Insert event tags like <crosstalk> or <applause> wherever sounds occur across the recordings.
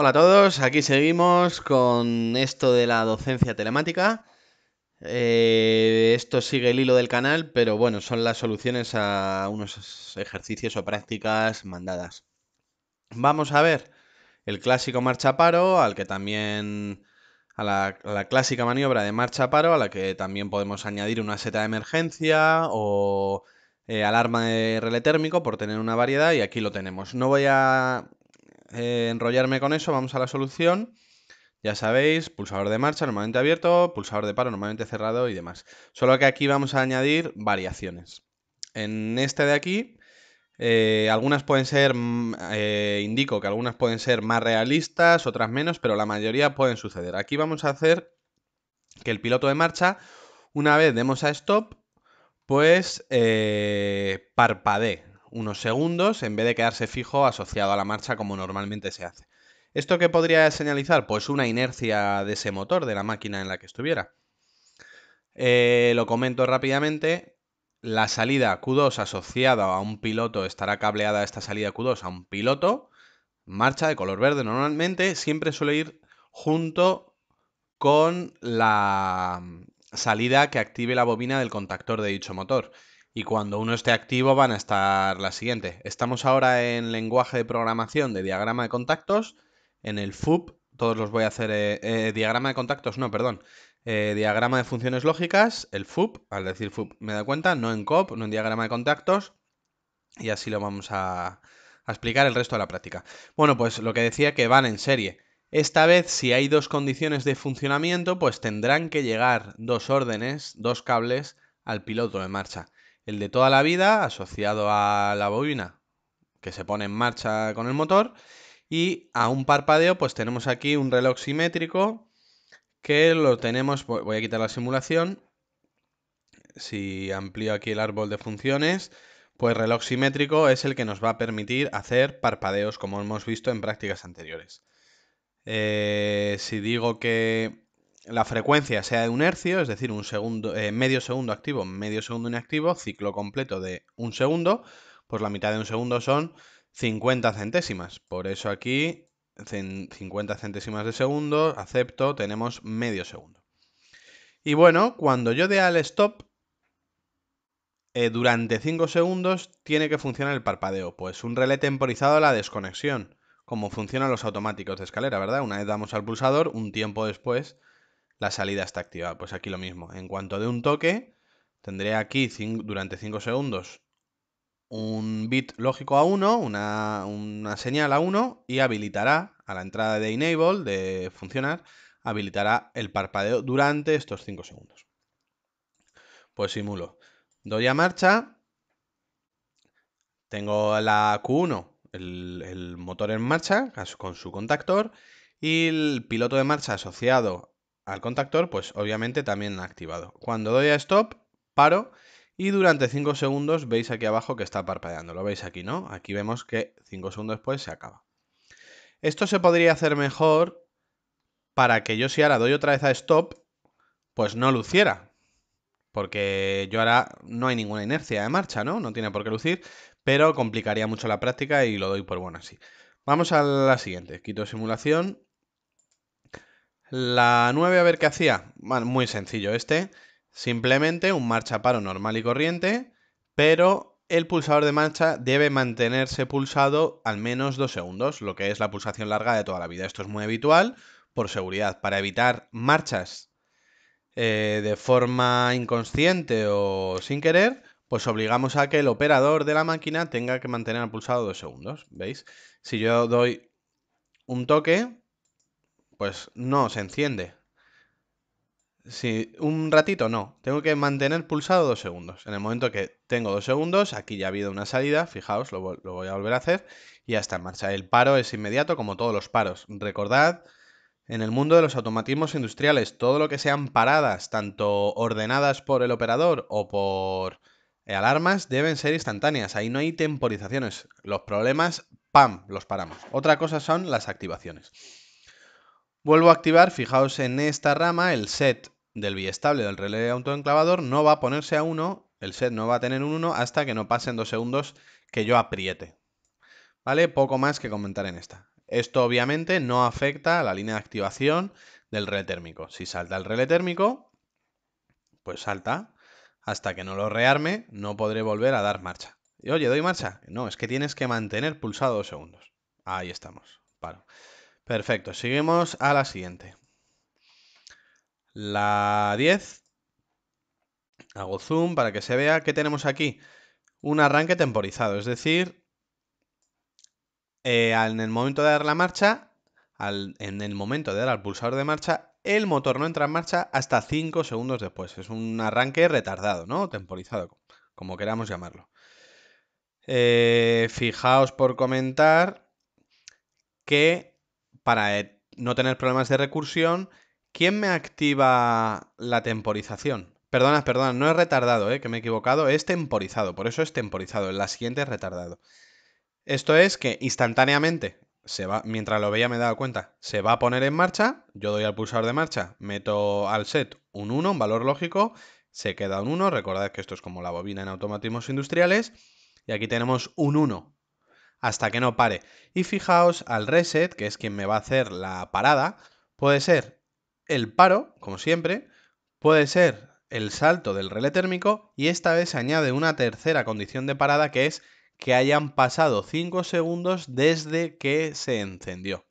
Hola a todos, aquí seguimos con esto de la docencia telemática. Eh, esto sigue el hilo del canal, pero bueno, son las soluciones a unos ejercicios o prácticas mandadas. Vamos a ver el clásico marcha-paro, al que también. A la, clásica maniobra de marcha-paro, a la que también podemos añadir una seta de emergencia o eh, alarma de relé térmico por tener una variedad, y aquí lo tenemos. No voy a eh, enrollarme con eso, vamos a la solución. Ya sabéis, pulsador de marcha normalmente abierto, pulsador de paro normalmente cerrado y demás. Solo que aquí vamos a añadir variaciones. En este de aquí, eh, algunas pueden ser, mm, eh, indico que algunas pueden ser más realistas, otras menos, pero la mayoría pueden suceder. Aquí vamos a hacer que el piloto de marcha, una vez demos a stop, pues parpadee unos segundos en vez de quedarse fijo asociado a la marcha como normalmente se hace. ¿Esto qué podría señalizar? Pues una inercia de ese motor, de la máquina en la que estuviera. Eh, lo comento rápidamente. La salida Q2 asociada a un piloto estará cableada esta salida Q2 a un piloto. Marcha de color verde normalmente siempre suele ir junto con la mm, salida que active la bobina del contactor de dicho motor y cuando uno esté activo van a estar las siguientes. Estamos ahora en lenguaje de programación de diagrama de contactos, en el FUP, todos los voy a hacer, eh, eh, diagrama de contactos, no, perdón, eh, diagrama de funciones lógicas, el FUP, al decir FUP me da cuenta, no en COP, no en diagrama de contactos, y así lo vamos a explicar el resto de la práctica. Bueno, pues lo que decía que van en serie. Esta vez, si hay dos condiciones de funcionamiento, pues tendrán que llegar dos órdenes, dos cables, al piloto de marcha. El de toda la vida, asociado a la bobina que se pone en marcha con el motor. Y a un parpadeo, pues tenemos aquí un reloj simétrico que lo tenemos, voy a quitar la simulación, si amplío aquí el árbol de funciones, pues reloj simétrico es el que nos va a permitir hacer parpadeos como hemos visto en prácticas anteriores. Eh, si digo que la frecuencia sea de un hercio, es decir, un segundo, eh, medio segundo activo, medio segundo inactivo, ciclo completo de un segundo, pues la mitad de un segundo son 50 centésimas. Por eso aquí, 50 centésimas de segundo, acepto, tenemos medio segundo. Y bueno, cuando yo dé al stop, eh, durante 5 segundos tiene que funcionar el parpadeo, pues un relé temporizado a la desconexión, como funcionan los automáticos de escalera, ¿verdad? Una vez damos al pulsador, un tiempo después la salida está activada. Pues aquí lo mismo. En cuanto de un toque, tendré aquí durante 5 segundos un bit lógico a 1, una, señal a 1 y habilitará a la entrada de enable, de funcionar, habilitará el parpadeo durante estos 5 segundos. Pues simulo. Doy a marcha. Tengo la Q1, el, el motor en marcha con su contactor y el piloto de marcha asociado al contactor, pues obviamente también ha activado. Cuando doy a stop, paro y durante 5 segundos veis aquí abajo que está parpadeando. Lo veis aquí, ¿no? Aquí vemos que 5 segundos después se acaba. Esto se podría hacer mejor para que yo si ahora doy otra vez a stop, pues no luciera. Porque yo ahora no hay ninguna inercia de marcha, ¿no? No tiene por qué lucir, pero complicaría mucho la práctica y lo doy por bueno así. Vamos a la siguiente. Quito simulación la 9, a ver qué hacía. Bueno, muy sencillo este. Simplemente un marcha paro normal y corriente, pero el pulsador de marcha debe mantenerse pulsado al menos dos segundos, lo que es la pulsación larga de toda la vida. Esto es muy habitual por seguridad, para evitar marchas eh, de forma inconsciente o sin querer, pues obligamos a que el operador de la máquina tenga que mantener pulsado dos segundos. ¿Veis? Si yo doy un toque, pues no se enciende. Si un ratito no, tengo que mantener pulsado dos segundos. En el momento que tengo dos segundos, aquí ya ha habido una salida, fijaos, lo, lo voy a volver a hacer y ya está en marcha. El paro es inmediato como todos los paros. Recordad, en el mundo de los automatismos industriales, todo lo que sean paradas, tanto ordenadas por el operador o por eh, alarmas, deben ser instantáneas. Ahí no hay temporizaciones. Los problemas, ¡pam!, los paramos. Otra cosa son las activaciones. Vuelvo a activar, fijaos en esta rama, el set del biestable del relé autoenclavador no va a ponerse a 1, el set no va a tener un 1 hasta que no pasen dos segundos que yo apriete. ¿Vale? Poco más que comentar en esta. Esto obviamente no afecta a la línea de activación del relé térmico. Si salta el relé térmico, pues salta. Hasta que no lo rearme, no podré volver a dar marcha. Y oye, ¿doy marcha? No, es que tienes que mantener pulsado 2 segundos. Ahí estamos. Paro. Perfecto, seguimos a la siguiente. La 10. Hago zoom para que se vea que tenemos aquí un arranque temporizado, es decir, eh, en el momento de dar la marcha, en el momento de dar al pulsador de marcha, el motor no entra en marcha hasta 5 segundos después. Es un arranque retardado, ¿no? Temporizado, como queramos llamarlo. Eh, fijaos por comentar que para eh, no tener problemas de recursión, ¿quién me activa la temporización? Perdona, perdona, no es retardado, eh, que me he equivocado, es temporizado, por eso es temporizado, en la siguiente es retardado. Esto es que instantáneamente, se va, mientras lo veía me he dado cuenta, se va a poner en marcha, yo doy al pulsador de marcha, meto al set un 1, un valor lógico, se queda un 1, recordad que esto es como la bobina en automatismos industriales, y aquí tenemos un 1 hasta que no pare. Y fijaos al reset, que es quien me va a hacer la parada, puede ser el paro, como siempre, puede ser el salto del relé térmico y esta vez se añade una tercera condición de parada que es que hayan pasado 5 segundos desde que se encendió.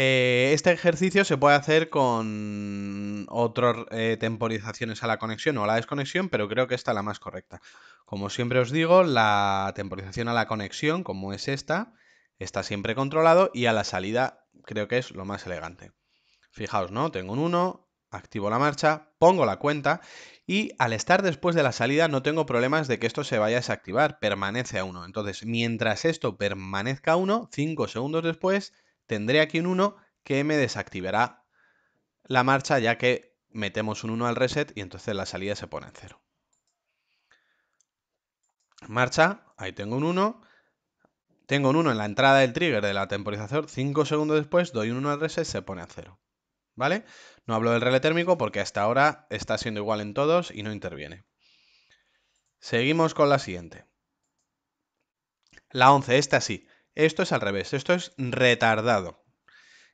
Eh, este ejercicio se puede hacer con otras eh, temporizaciones a la conexión o a la desconexión, pero creo que esta es la más correcta. Como siempre os digo, la temporización a la conexión, como es esta, está siempre controlado y a la salida creo que es lo más elegante. Fijaos, ¿no? Tengo un 1, activo la marcha, pongo la cuenta y al estar después de la salida no tengo problemas de que esto se vaya a desactivar, permanece a 1. Entonces, mientras esto permanezca a 1, 5 segundos después Tendré aquí un 1 que me desactivará la marcha ya que metemos un 1 al reset y entonces la salida se pone en 0. Marcha, ahí tengo un 1. Tengo un 1 en la entrada del trigger de la temporizador. 5 segundos después doy un 1 al reset, y se pone a 0. ¿Vale? No hablo del relé térmico porque hasta ahora está siendo igual en todos y no interviene. Seguimos con la siguiente. La 11, esta sí. Esto es al revés, esto es retardado.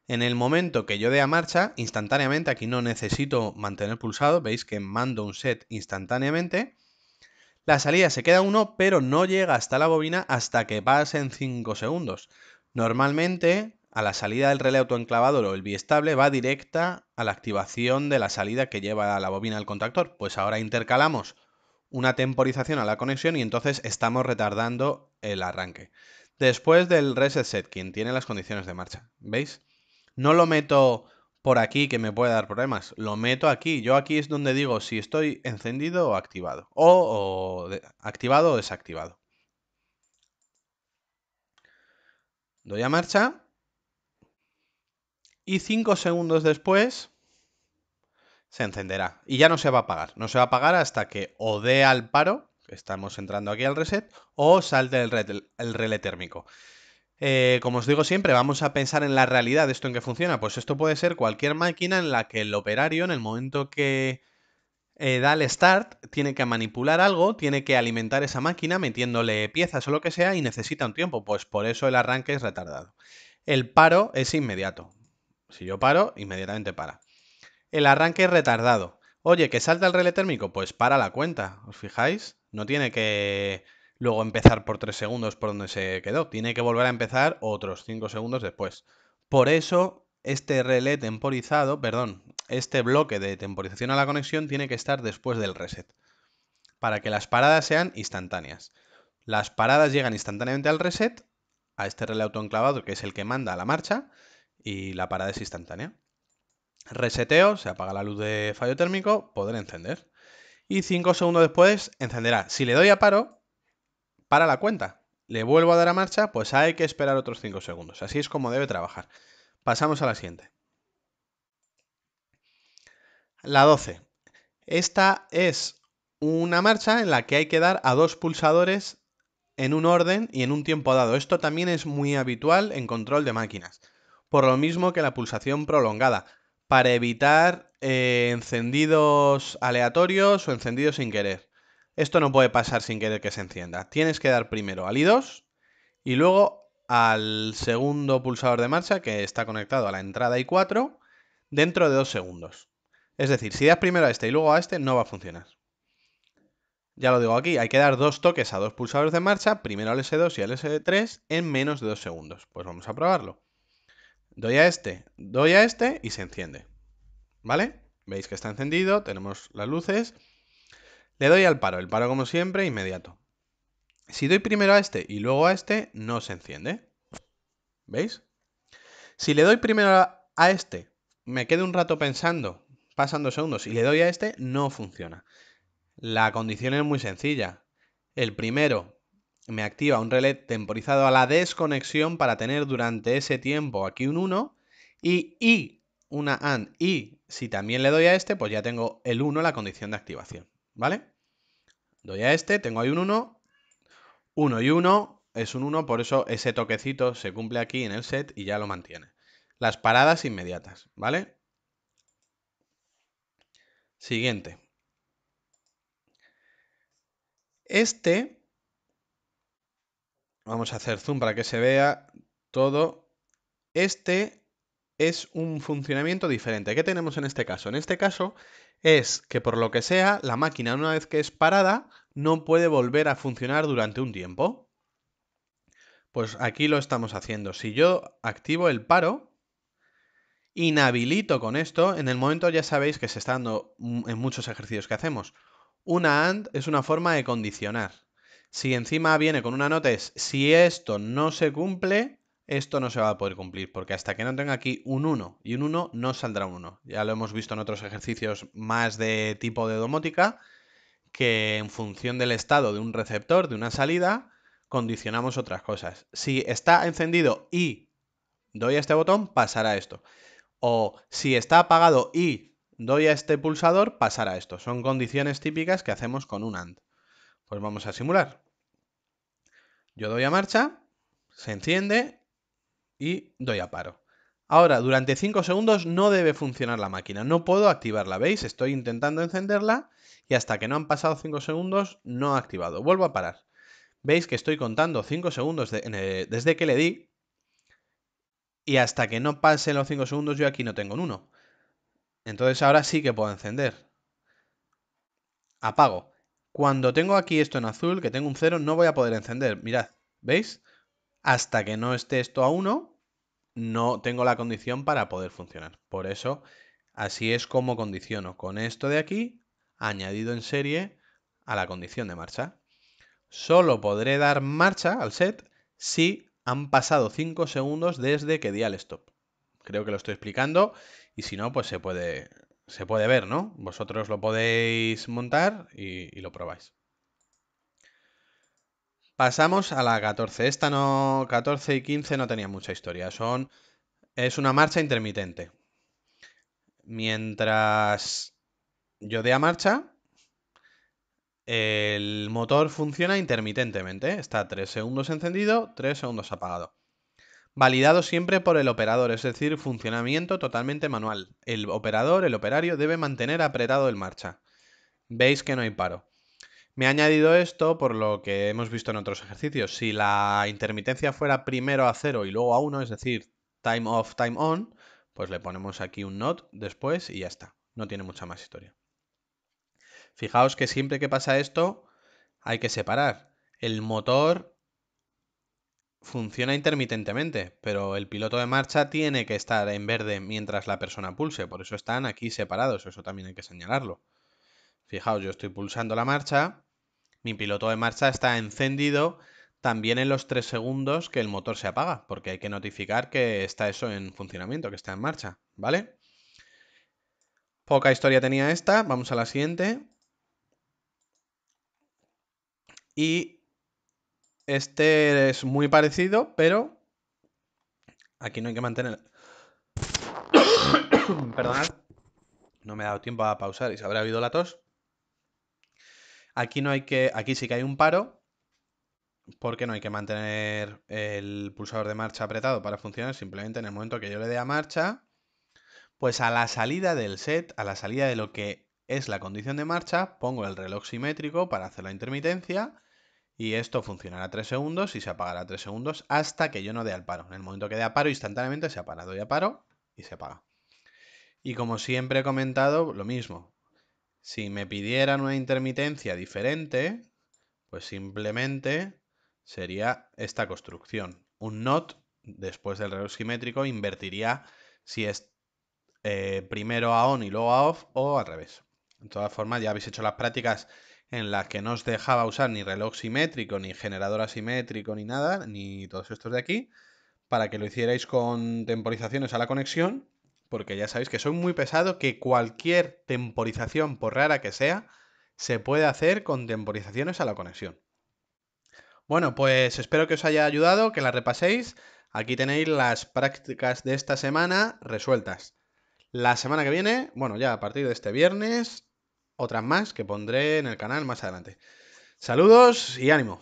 En el momento que yo dé a marcha, instantáneamente, aquí no necesito mantener pulsado, veis que mando un set instantáneamente, la salida se queda 1, pero no llega hasta la bobina hasta que pasen 5 segundos. Normalmente, a la salida del relé autoenclavador o el biestable va directa a la activación de la salida que lleva la bobina al contactor. Pues ahora intercalamos una temporización a la conexión y entonces estamos retardando el arranque. Después del reset quien tiene las condiciones de marcha, ¿veis? No lo meto por aquí que me puede dar problemas, lo meto aquí. Yo aquí es donde digo si estoy encendido o activado, o, activado o desactivado. Doy a marcha y 5 segundos después se encenderá y ya no se va a apagar. No se va a apagar hasta que o dé al paro estamos entrando aquí al reset, o salte el, relé térmico. Eh, como os digo siempre, vamos a pensar en la realidad de esto en que funciona. Pues esto puede ser cualquier máquina en la que el operario, en el momento que eh, da el start, tiene que manipular algo, tiene que alimentar esa máquina metiéndole piezas o lo que sea y necesita un tiempo. Pues por eso el arranque es retardado. El paro es inmediato. Si yo paro, inmediatamente para. El arranque es retardado. Oye, que salta el relé térmico, pues para la cuenta, ¿os fijáis? No tiene que luego empezar por 3 segundos por donde se quedó, tiene que volver a empezar otros 5 segundos después. Por eso, este relé temporizado, perdón, este bloque de temporización a la conexión tiene que estar después del reset, para que las paradas sean instantáneas. Las paradas llegan instantáneamente al reset, a este relé autoenclavado que es el que manda a la marcha, y la parada es instantánea. Reseteo, se apaga la luz de fallo térmico, podré encender. Y 5 segundos después encenderá. Si le doy a paro, para la cuenta. Le vuelvo a dar a marcha, pues hay que esperar otros 5 segundos. Así es como debe trabajar. Pasamos a la siguiente. La 12. Esta es una marcha en la que hay que dar a dos pulsadores en un orden y en un tiempo dado. Esto también es muy habitual en control de máquinas. Por lo mismo que la pulsación prolongada para evitar eh, encendidos aleatorios o encendidos sin querer. Esto no puede pasar sin querer que se encienda. Tienes que dar primero al I2 y luego al segundo pulsador de marcha que está conectado a la entrada I4 dentro de dos segundos. Es decir, si das primero a este y luego a este, no va a funcionar. Ya lo digo aquí, hay que dar dos toques a dos pulsadores de marcha, primero al S2 y al S3, en menos de dos segundos. Pues vamos a probarlo. Doy a este, doy a este y se enciende. ¿Vale? Veis que está encendido, tenemos las luces. Le doy al paro, el paro como siempre, inmediato. Si doy primero a este y luego a este, no se enciende. ¿Veis? Si le doy primero a este, me quedo un rato pensando, pasan dos segundos, y le doy a este, no funciona. La condición es muy sencilla. El primero me activa un relé temporizado a la desconexión para tener durante ese tiempo aquí un 1 y, una AND y si también le doy a este, pues ya tengo el 1 la condición de activación, ¿vale? Doy a este, tengo ahí un 1, 1 y 1 es un 1, por eso ese toquecito se cumple aquí en el set y ya lo mantiene. Las paradas inmediatas, ¿vale? Siguiente. Este Vamos a hacer zoom para que se vea todo. Este es un funcionamiento diferente. ¿Qué tenemos en este caso? En este caso es que por lo que sea, la máquina una vez que es parada no puede volver a funcionar durante un tiempo. Pues aquí lo estamos haciendo. Si yo activo el paro, inhabilito con esto, en el momento ya sabéis que se está dando en muchos ejercicios que hacemos. Una AND es una forma de condicionar. Si encima viene con una nota es, si esto no se cumple, esto no se va a poder cumplir, porque hasta que no tenga aquí un 1 y un 1 no saldrá un 1. Ya lo hemos visto en otros ejercicios más de tipo de domótica, que en función del estado de un receptor, de una salida, condicionamos otras cosas. Si está encendido y doy a este botón, pasará esto. O si está apagado y doy a este pulsador, pasará esto. Son condiciones típicas que hacemos con un AND. Pues vamos a simular. Yo doy a marcha, se enciende y doy a paro. Ahora, durante 5 segundos no debe funcionar la máquina, no puedo activarla, ¿veis? Estoy intentando encenderla y hasta que no han pasado 5 segundos no ha activado. Vuelvo a parar. Veis que estoy contando 5 segundos eh, desde que le di y hasta que no pasen los 5 segundos yo aquí no tengo uno. Entonces ahora sí que puedo encender. Apago. Cuando tengo aquí esto en azul, que tengo un 0, no voy a poder encender. Mirad, ¿veis? Hasta que no esté esto a 1, no tengo la condición para poder funcionar. Por eso, así es como condiciono con esto de aquí, añadido en serie a la condición de marcha. Solo podré dar marcha al set si han pasado 5 segundos desde que di al stop. Creo que lo estoy explicando y si no, pues se puede, se puede ver, ¿no? Vosotros lo podéis montar y, lo probáis. Pasamos a la 14. Esta no, 14 y 15 no tenía mucha historia. Son, es una marcha intermitente. Mientras yo dé a marcha, el motor funciona intermitentemente. Está 3 segundos encendido, 3 segundos apagado validado siempre por el operador, es decir, funcionamiento totalmente manual. El operador, el operario, debe mantener apretado el marcha. Veis que no hay paro. Me ha añadido esto por lo que hemos visto en otros ejercicios. Si la intermitencia fuera primero a 0 y luego a 1, es decir, time off, time on, pues le ponemos aquí un not después y ya está. No tiene mucha más historia. Fijaos que siempre que pasa esto hay que separar. El motor funciona intermitentemente, pero el piloto de marcha tiene que estar en verde mientras la persona pulse, por eso están aquí separados, eso también hay que señalarlo. Fijaos, yo estoy pulsando la marcha, mi piloto de marcha está encendido también en los 3 segundos que el motor se apaga, porque hay que notificar que está eso en funcionamiento, que está en marcha, ¿vale? Poca historia tenía esta, vamos a la siguiente. Y este es muy parecido, pero aquí no hay que mantener... <coughs> Perdonad. No me he dado tiempo a pausar y se habrá habido la tos. Aquí no hay que... Aquí sí que hay un paro, porque no hay que mantener el pulsador de marcha apretado para funcionar, simplemente en el momento que yo le dé a marcha, pues a la salida del set, a la salida de lo que es la condición de marcha, pongo el reloj simétrico para hacer la intermitencia y esto funcionará 3 segundos y se apagará 3 segundos hasta que yo no dé al paro. En el momento que dé a paro, instantáneamente se apaga. Doy a paro y se apaga. Y como siempre he comentado, lo mismo. Si me pidieran una intermitencia diferente, pues simplemente sería esta construcción. Un NOT, después del reloj simétrico, invertiría si es eh, primero a ON y luego a OFF o al revés. De todas formas, ya habéis hecho las prácticas en la que no os dejaba usar ni reloj simétrico, ni generador asimétrico, ni nada, ni todos estos de aquí, para que lo hicierais con temporizaciones a la conexión, porque ya sabéis que soy muy pesado, que cualquier temporización, por rara que sea, se puede hacer con temporizaciones a la conexión. Bueno, pues espero que os haya ayudado, que la repaséis. Aquí tenéis las prácticas de esta semana resueltas. La semana que viene, bueno, ya a partir de este viernes, otras más que pondré en el canal más adelante. Saludos y ánimo.